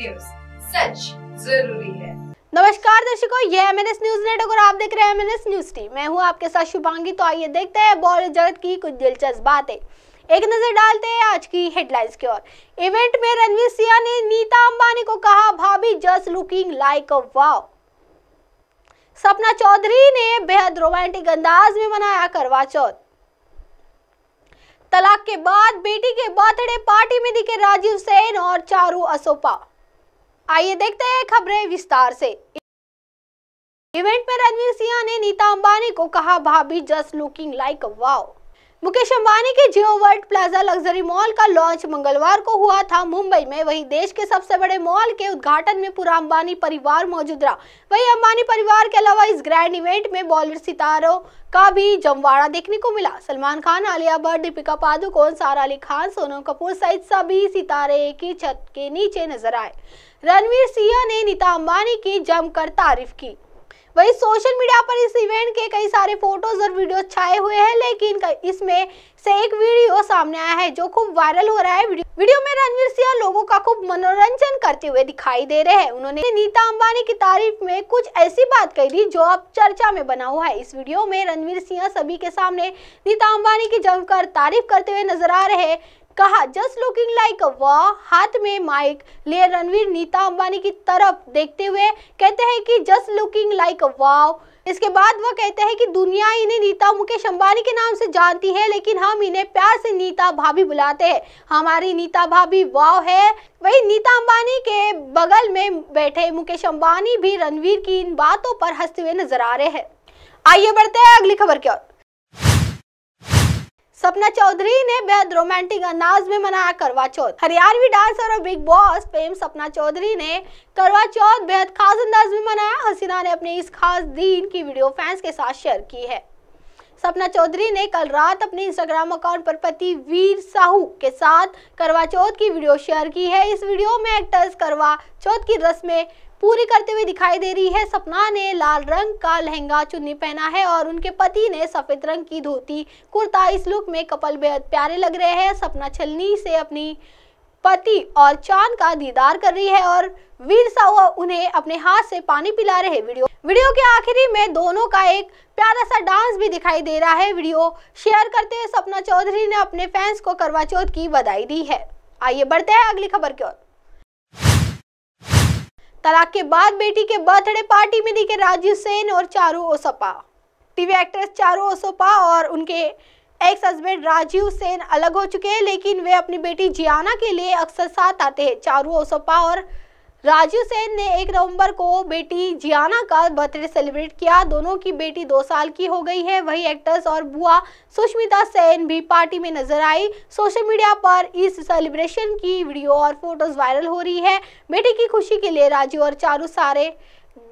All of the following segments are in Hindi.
न्यूज सच जरूरी है नमस्कार दर्शकों ये M N S news net अगर आप देख रहे हैं M N S news team मैं हूँ आपके साथ शुभांगी तो आइए देखते हैं बॉलीवुड जगत की कुछ दिलचस्प बातें एक नजर डालते हैं आज की हेडलाइंस की ओर इवेंट में रणवीर सिंह ने नीता अंबानी को कहा भाभी just looking like a wow Sapna Chaudhary ने बेहद रोमांटिक अंदाज में मनाया करवा चौथ तलाक के बाद बेटी के बर्थडे पार्टी में दिखे राजीव सेन और चारू असोपा आइए देखते हैं खबरें विस्तार से इवेंट में रणवीर सिंह ने नीता अंबानी को कहा भाभी just looking like wow Mukesh Ambani के Jio world plaza luxury mall का लॉन्च मंगलवार को हुआ था मुंबई में वहीं देश के सबसे बड़े मॉल के उद्घाटन में पूरा अंबानी परिवार मौजूद रहा वहीं अंबानी परिवार के अलावा इस ग्रैंड इवेंट में बॉलीवुड सितारों का भी जमवाड़ा देखने को मिला सलमान खान आलिया भट्ट दीपिका पादुकोण सारा अली खान सोनम कपूर सहित सभी सितारे एक छत के नीचे नजर आए रणवीर सिंह ने नीता अंबानी की जमकर तारीफ की वही सोशल मीडिया पर इस इवेंट के कई सारे फोटोज और वीडियो छाए हुए हैं लेकिन इसमें से एक वीडियो सामने आया है जो खूब वायरल हो रहा है वीडियो में रणवीर सिंह लोगों का खूब मनोरंजन करते हुए दिखाई दे रहे हैं उन्होंने नीता अंबानी की तारीफ में कुछ ऐसी बात कही थी जो अब चर्चा में बना हुआ है इस वीडियो में रणवीर सिंह सभी के सामने नीता अंबानी की जमकर तारीफ करते हुए नजर आ रहे कहा जस्ट लुकिंग लाइक वह हाथ में माइक लिए रणवीर नीता अंबानी की तरफ देखते हुए कहते हैं कि जस्ट लुकिंग लाइक वाव इसके बाद वह कहते हैं कि दुनिया इन्हें नीता मुकेश अंबानी के नाम से जानती है लेकिन हम इन्हें प्यार से नीता भाभी बुलाते हैं हमारी नीता भाभी वाव है वही नीता अंबानी के बगल में बैठे मुकेश अंबानी भी रणवीर की इन बातों पर हंसते हुए नजर आ रहे हैं आइए बढ़ते हैं अगली खबर की ओर सपना चौधरी ने बेहद रोमांटिक अंदाज में मनाया करवा चौथ हरियाणवी डांसर और बिग बॉस फेम सपना चौधरी ने करवा चौथ बेहद खास अंदाज में मनाया हसीना ने अपने इस खास दिन की वीडियो फैंस के साथ शेयर की है सपना चौधरी ने कल रात अपने इंस्टाग्राम अकाउंट पर पति वीर साहू के साथ करवा चौथ की वीडियो शेयर की है इस वीडियो में एक्टर्स करवा चौथ की रस्में पूरी करते हुए दिखाई दे रही है सपना ने लाल रंग का लहंगा चुन्नी पहना है और उनके पति ने सफेद रंग की धोती कुर्ता इस लुक में कपल बेहद प्यारे लग रहे हैं सपना छलनी से अपनी पति और चांद का दीदार कर रही है और वीर साहुआ उन्हें अपने हाथ से पानी पिला रहे वीडियो वीडियो के आखिरी में दोनों का एक प्यारा सा डांस भी दिखाई दे रहा है वीडियो शेयर करते हुए सपना चौधरी ने अपने फैंस को करवा चौथ की बधाई दी है आइए बढ़ते हैं अगली खबर की ओर तलाक के बाद बेटी के बर्थडे पार्टी में दिखे राजीव सेन और चारू ओसपा टीवी एक्ट्रेस चारू ओसपा और उनके एक्स हस्बैंड राजीव सेन अलग हो चुके हैं लेकिन वे अपनी बेटी जियाना के लिए अक्सर साथ आते हैं चारू ओसपा और राजीव सेन ने एक नवंबर को बेटी जियाना का बर्थडे सेलिब्रेट किया दोनों की बेटी दो साल की हो गई है वही एक्ट्रेस और बुआ सुष्मिता सेन भी पार्टी में नजर आई सोशल मीडिया पर इस सेलिब्रेशन की वीडियो और फोटोज वायरल हो रही है बेटी की खुशी के लिए राजीव और चारू सारे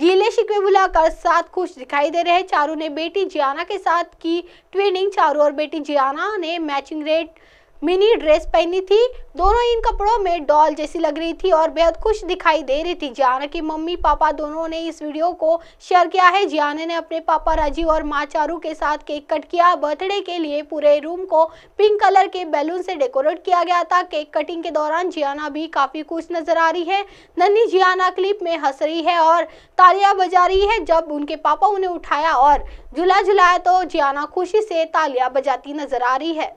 गीले शिकवे बुलाकर साथ खुश दिखाई दे रहे चारू ने बेटी जियाना के साथ की ट्विनिंग चारू और बेटी जियाना ने मैचिंग रेट मिनी ड्रेस पहनी थी दोनों इन कपड़ों में डॉल जैसी लग रही थी और बेहद खुश दिखाई दे रही थी जियाना की मम्मी पापा दोनों ने इस वीडियो को शेयर किया है जियाना ने अपने पापा राजीव और माँ चारू के साथ केक कट किया बर्थडे के लिए पूरे रूम को पिंक कलर के बैलून से डेकोरेट किया गया था केक कटिंग के दौरान जियाना भी काफ़ी खुश नजर आ रही है नन्नी जियाना क्लिप में हंस रही है और तालियां बजा रही है जब उनके पापा उन्हें उठाया और झुला झुलाया तो जियाना खुशी से तालियां बजाती नजर आ रही है